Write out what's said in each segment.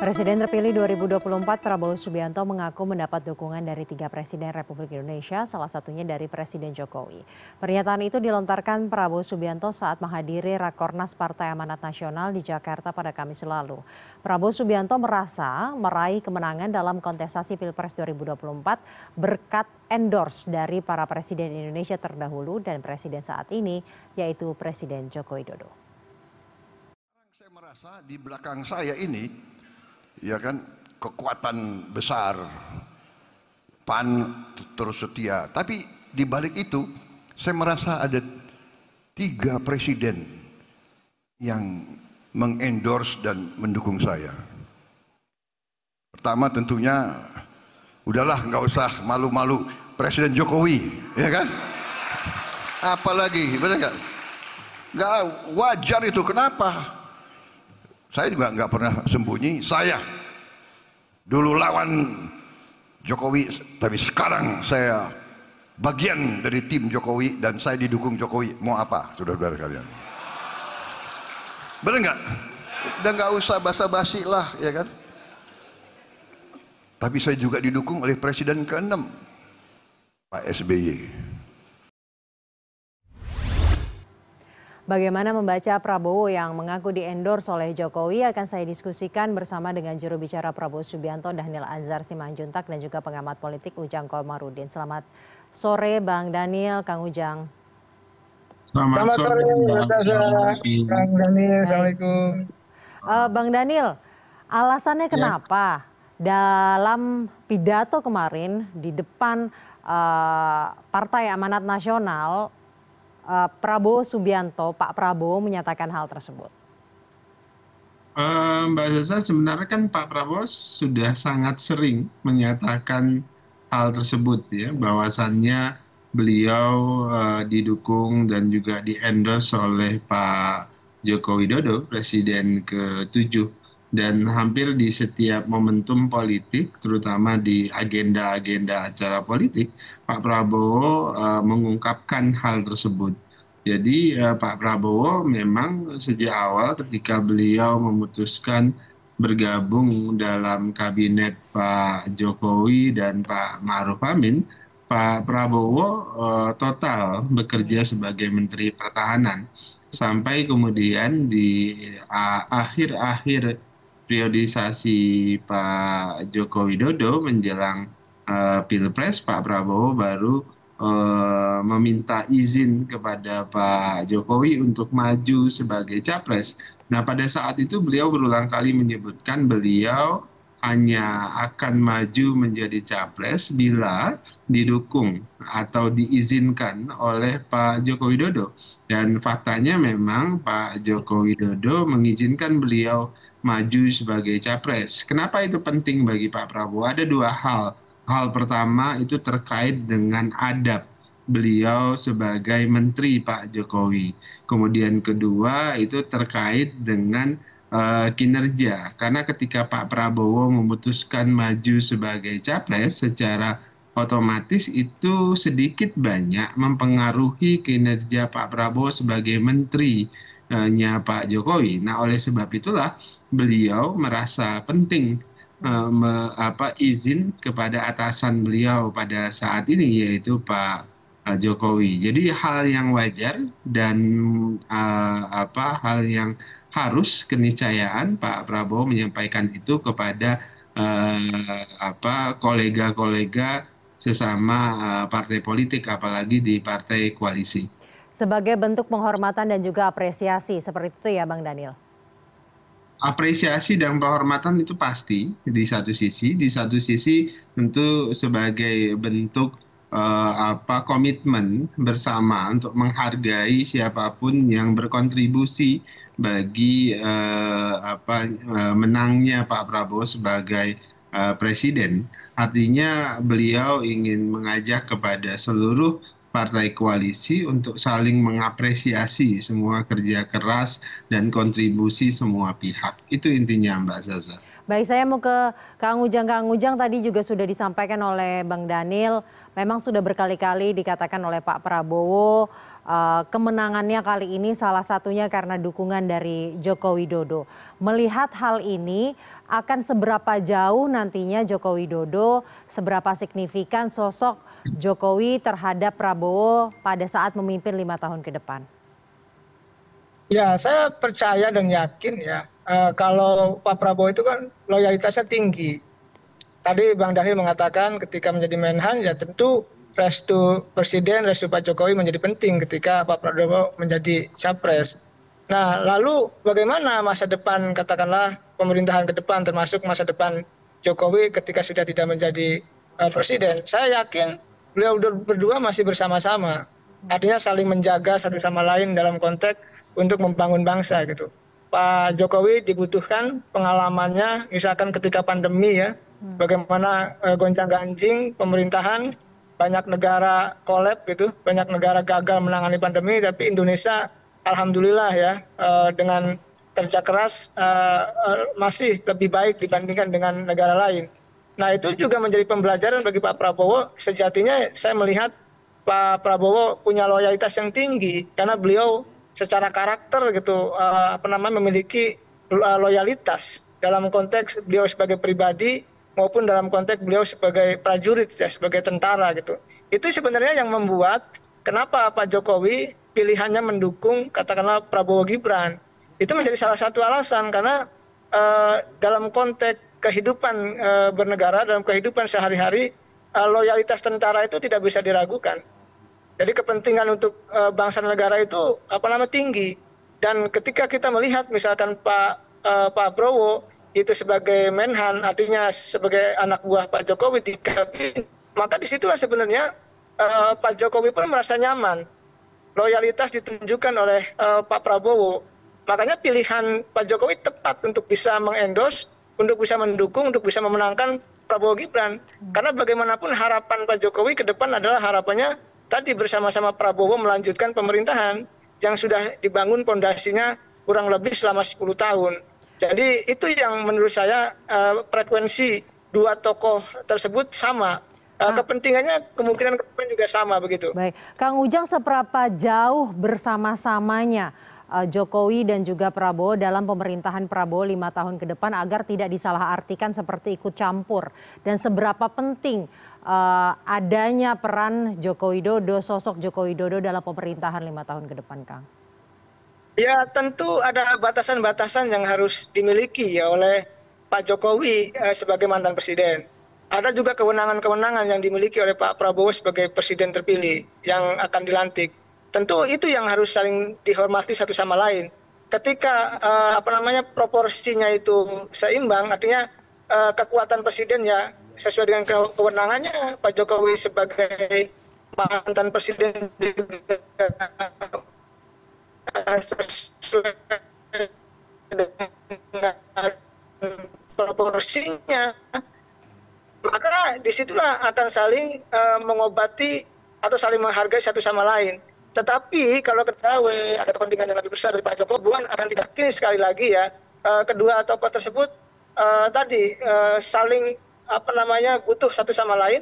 Presiden terpilih 2024 Prabowo Subianto mengaku mendapat dukungan dari tiga presiden Republik Indonesia, salah satunya dari Presiden Jokowi. Pernyataan itu dilontarkan Prabowo Subianto saat menghadiri Rakornas Partai Amanat Nasional di Jakarta pada Kamis lalu. Prabowo Subianto merasa meraih kemenangan dalam kontestasi Pilpres 2024 berkat endorse dari para presiden Indonesia terdahulu dan presiden saat ini, yaitu Presiden Joko Widodo merasa di belakang saya ini, ya kan, kekuatan besar, pan terus setia. Tapi di balik itu, saya merasa ada tiga presiden yang mengendorse dan mendukung saya. Pertama tentunya, udahlah nggak usah malu-malu, Presiden Jokowi, ya kan? Apalagi, benar nggak? wajar itu kenapa? Saya juga nggak pernah sembunyi. Saya dulu lawan Jokowi, tapi sekarang saya bagian dari tim Jokowi dan saya didukung Jokowi. Mau apa, saudara-saudara kalian? Benar nggak? Dan nggak usah basa-basi lah, ya kan? Tapi saya juga didukung oleh Presiden ke-6, Pak SBY. Bagaimana membaca Prabowo yang mengaku diendorse oleh Jokowi akan saya diskusikan bersama dengan juru bicara Prabowo Subianto Daniel Anzar Simanjuntak dan juga pengamat politik Ujang Komarudin. Selamat sore Bang Daniel, Kang Ujang. Selamat, Selamat sore, Kang Daniel, Assalamualaikum. Uh, Bang Daniel, alasannya ya. kenapa ya. dalam pidato kemarin di depan uh, Partai Amanat Nasional Eh, Prabowo Subianto, Pak Prabowo menyatakan hal tersebut? Uh, Mbak Zaza, sebenarnya kan Pak Prabowo sudah sangat sering menyatakan hal tersebut ya, bahwasannya beliau uh, didukung dan juga diendorse oleh Pak Joko Widodo, Presiden ke-7 dan hampir di setiap momentum politik, terutama di agenda-agenda acara politik, Pak Prabowo uh, mengungkapkan hal tersebut. Jadi uh, Pak Prabowo memang sejak awal ketika beliau memutuskan bergabung dalam kabinet Pak Jokowi dan Pak Ma'ruf Amin, Pak Prabowo uh, total bekerja sebagai Menteri Pertahanan sampai kemudian di akhir-akhir periodisasi Pak Joko Widodo menjelang uh, Pilpres Pak Prabowo baru uh, meminta izin kepada Pak Jokowi untuk maju sebagai capres. Nah, pada saat itu beliau berulang kali menyebutkan beliau hanya akan maju menjadi capres bila didukung atau diizinkan oleh Pak Joko Widodo. Dan faktanya memang Pak Joko Widodo mengizinkan beliau maju sebagai capres. Kenapa itu penting bagi Pak Prabowo? Ada dua hal. Hal pertama itu terkait dengan adab beliau sebagai menteri Pak Jokowi. Kemudian kedua itu terkait dengan uh, kinerja. Karena ketika Pak Prabowo memutuskan maju sebagai capres secara otomatis itu sedikit banyak mempengaruhi kinerja Pak Prabowo sebagai menteri nya eh, Pak Jokowi. Nah, oleh sebab itulah beliau merasa penting uh, me, apa izin kepada atasan beliau pada saat ini yaitu Pak uh, Jokowi. Jadi hal yang wajar dan uh, apa hal yang harus keniscayaan Pak Prabowo menyampaikan itu kepada uh, apa kolega-kolega sesama uh, partai politik apalagi di partai koalisi sebagai bentuk penghormatan dan juga apresiasi seperti itu ya Bang Daniel. Apresiasi dan penghormatan itu pasti di satu sisi, di satu sisi tentu sebagai bentuk uh, apa komitmen bersama untuk menghargai siapapun yang berkontribusi bagi uh, apa uh, menangnya Pak Prabowo sebagai uh, presiden. Artinya beliau ingin mengajak kepada seluruh partai koalisi untuk saling mengapresiasi semua kerja keras dan kontribusi semua pihak. Itu intinya Mbak Zaza. Baik, saya mau ke Kang Ujang. Kang Ujang tadi juga sudah disampaikan oleh Bang Daniel, memang sudah berkali-kali dikatakan oleh Pak Prabowo, eh, kemenangannya kali ini salah satunya karena dukungan dari Joko Widodo. Melihat hal ini, akan seberapa jauh nantinya Joko Widodo, seberapa signifikan sosok Jokowi terhadap Prabowo pada saat memimpin lima tahun ke depan? Ya, saya percaya dan yakin ya, uh, kalau Pak Prabowo itu kan loyalitasnya tinggi. Tadi Bang Daniel mengatakan ketika menjadi Menhan ya tentu restu Presiden, restu Pak Jokowi menjadi penting ketika Pak Prabowo menjadi capres. Nah, lalu bagaimana masa depan katakanlah pemerintahan ke depan termasuk masa depan Jokowi ketika sudah tidak menjadi uh, presiden? Saya yakin beliau berdua masih bersama-sama. Artinya saling menjaga satu sama lain dalam konteks untuk membangun bangsa gitu. Pak Jokowi dibutuhkan pengalamannya, misalkan ketika pandemi ya, hmm. bagaimana e, eh, goncang-ganjing pemerintahan, banyak negara kolab gitu, banyak negara gagal menangani pandemi, tapi Indonesia alhamdulillah ya e, dengan kerja keras e, masih lebih baik dibandingkan dengan negara lain nah itu juga menjadi pembelajaran bagi pak prabowo sejatinya saya melihat pak prabowo punya loyalitas yang tinggi karena beliau secara karakter gitu eh, apa namanya memiliki eh, loyalitas dalam konteks beliau sebagai pribadi maupun dalam konteks beliau sebagai prajurit ya sebagai tentara gitu itu sebenarnya yang membuat kenapa Pak Jokowi pilihannya mendukung katakanlah Prabowo Gibran itu menjadi salah satu alasan karena eh, dalam konteks kehidupan eh, bernegara, dalam kehidupan sehari-hari, eh, loyalitas tentara itu tidak bisa diragukan. Jadi kepentingan untuk eh, bangsa dan negara itu apa namanya tinggi. Dan ketika kita melihat misalkan Pak Pak Prabowo itu sebagai menhan, artinya sebagai anak buah Pak Jokowi di maka disitulah sebenarnya Pak Jokowi pun merasa nyaman. Loyalitas ditunjukkan oleh Pak Prabowo. Makanya pilihan Pak Jokowi tepat untuk bisa mengendorse untuk bisa mendukung, untuk bisa memenangkan Prabowo Gibran. Hmm. Karena bagaimanapun harapan Pak Jokowi ke depan adalah harapannya tadi bersama-sama Prabowo melanjutkan pemerintahan yang sudah dibangun pondasinya kurang lebih selama 10 tahun. Jadi itu yang menurut saya uh, frekuensi dua tokoh tersebut sama. Uh, Kepentingannya kemungkinan kemudian juga sama begitu. Baik, Kang Ujang seberapa jauh bersama-samanya Eh, Jokowi dan juga Prabowo dalam pemerintahan Prabowo lima tahun ke depan agar tidak disalahartikan seperti ikut campur dan seberapa penting uh, adanya peran Joko Widodo sosok Joko Widodo dalam pemerintahan lima tahun ke depan Kang? Ya tentu ada batasan-batasan yang harus dimiliki ya oleh Pak Jokowi eh, sebagai mantan presiden. Ada juga kewenangan-kewenangan yang dimiliki oleh Pak Prabowo sebagai presiden terpilih yang akan dilantik tentu itu yang harus saling dihormati satu sama lain ketika uh, apa namanya proporsinya itu seimbang artinya uh, kekuatan presiden ya sesuai dengan kewenangannya Pak Jokowi sebagai mantan presiden juga dengan proporsinya maka disitulah akan saling uh, mengobati atau saling menghargai satu sama lain tetapi kalau ketahui ada kepentingan yang lebih besar dari Pak Jokowi, bukan akan tidak kini sekali lagi ya uh, kedua tokoh tersebut uh, tadi uh, saling apa namanya butuh satu sama lain,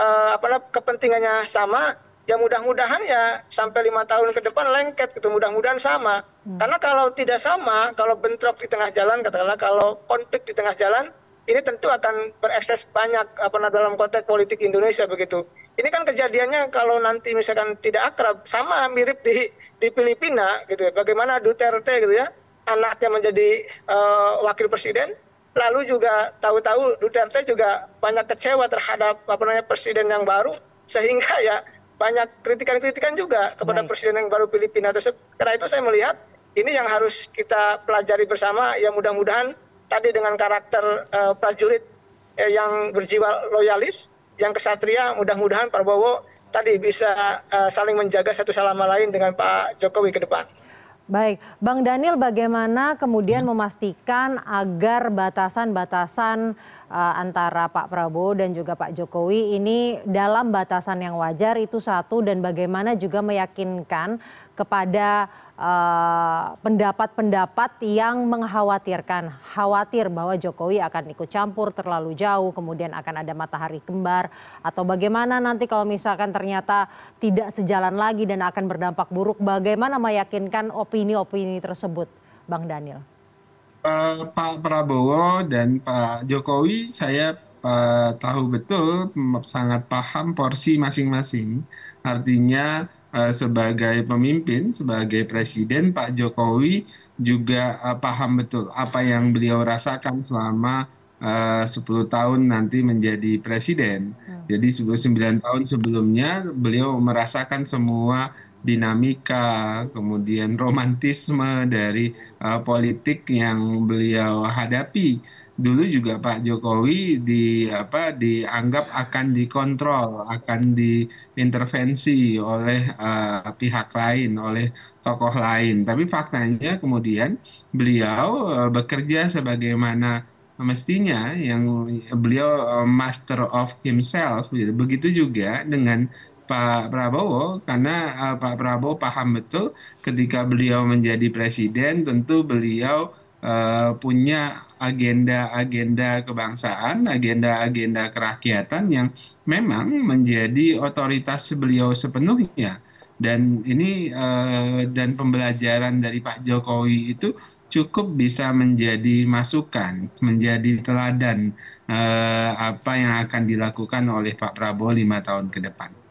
uh, apa kepentingannya sama, ya mudah-mudahan ya sampai lima tahun ke depan lengket gitu mudah-mudahan sama. Hmm. Karena kalau tidak sama, kalau bentrok di tengah jalan, katakanlah kalau konflik di tengah jalan, ini tentu akan berekses banyak apa nah, dalam konteks politik Indonesia begitu. Ini kan kejadiannya kalau nanti misalkan tidak akrab sama mirip di di Filipina gitu ya. Bagaimana Duterte gitu ya anaknya menjadi uh, wakil presiden lalu juga tahu-tahu Duterte juga banyak kecewa terhadap apa namanya presiden yang baru sehingga ya banyak kritikan-kritikan juga kepada Baik. presiden yang baru Filipina tersebut. Karena itu saya melihat ini yang harus kita pelajari bersama ya mudah-mudahan tadi dengan karakter uh, prajurit uh, yang berjiwa loyalis, yang kesatria, mudah-mudahan Prabowo tadi bisa uh, saling menjaga satu sama lain dengan Pak Jokowi ke depan. Baik, Bang Daniel bagaimana kemudian memastikan agar batasan-batasan uh, antara Pak Prabowo dan juga Pak Jokowi ini dalam batasan yang wajar itu satu dan bagaimana juga meyakinkan kepada eh, pendapat-pendapat uh, pendapat -pendapat yang mengkhawatirkan, khawatir bahwa Jokowi akan ikut campur terlalu jauh, kemudian akan ada matahari kembar, atau bagaimana nanti kalau misalkan ternyata tidak sejalan lagi dan akan berdampak buruk, bagaimana meyakinkan opini-opini tersebut, Bang Daniel? Eh, pak prabowo dan pak jokowi saya eh, tahu betul mm, sangat paham porsi masing masing artinya eh, sebagai pemimpin sebagai presiden pak jokowi juga paham betul apa yang beliau rasakan selama uh, 10 tahun nanti menjadi presiden. Hmm. Jadi 9 tahun sebelumnya beliau merasakan semua dinamika, kemudian romantisme dari uh, politik yang beliau hadapi. Dulu juga Pak Jokowi di apa dianggap akan dikontrol, akan diintervensi oleh uh, pihak lain, oleh tokoh lain. Tapi faktanya kemudian beliau uh, bekerja sebagaimana mestinya yang beliau master of himself. Gitu. Begitu juga dengan Pak Prabowo karena uh, Pak Prabowo paham betul ketika beliau menjadi presiden tentu beliau uh, punya agenda-agenda kebangsaan, agenda-agenda kerakyatan yang memang menjadi otoritas beliau sepenuhnya dan ini uh, dan pembelajaran dari Pak Jokowi itu cukup bisa menjadi masukan, menjadi teladan uh, apa yang akan dilakukan oleh Pak Prabowo lima tahun ke depan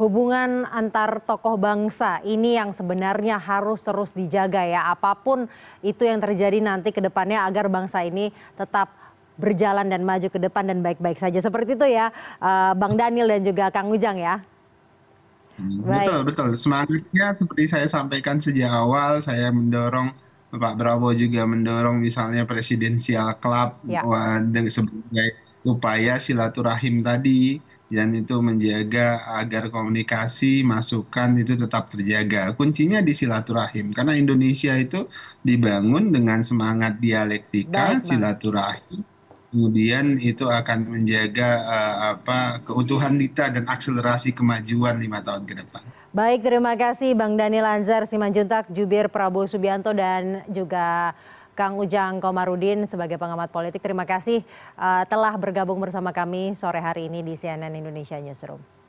hubungan antar tokoh bangsa ini yang sebenarnya harus terus dijaga ya. Apapun itu yang terjadi nanti ke depannya agar bangsa ini tetap berjalan dan maju ke depan dan baik-baik saja. Seperti itu ya eh, Bang Daniel dan juga Kang Ujang ya. Hmm, Baik. Betul, betul. Semangatnya seperti saya sampaikan sejak awal, saya mendorong Pak Prabowo juga mendorong misalnya presidensial club ya. sebagai upaya silaturahim tadi dan itu menjaga agar komunikasi masukan itu tetap terjaga. Kuncinya di silaturahim karena Indonesia itu dibangun dengan semangat dialektika Baik, silaturahim. Kemudian itu akan menjaga uh, apa keutuhan kita dan akselerasi kemajuan lima tahun ke depan. Baik, terima kasih Bang Dani Lanzar Simanjuntak, jubir Prabowo Subianto dan juga Kang Ujang Komarudin sebagai pengamat politik. Terima kasih uh, telah bergabung bersama kami sore hari ini di CNN Indonesia Newsroom.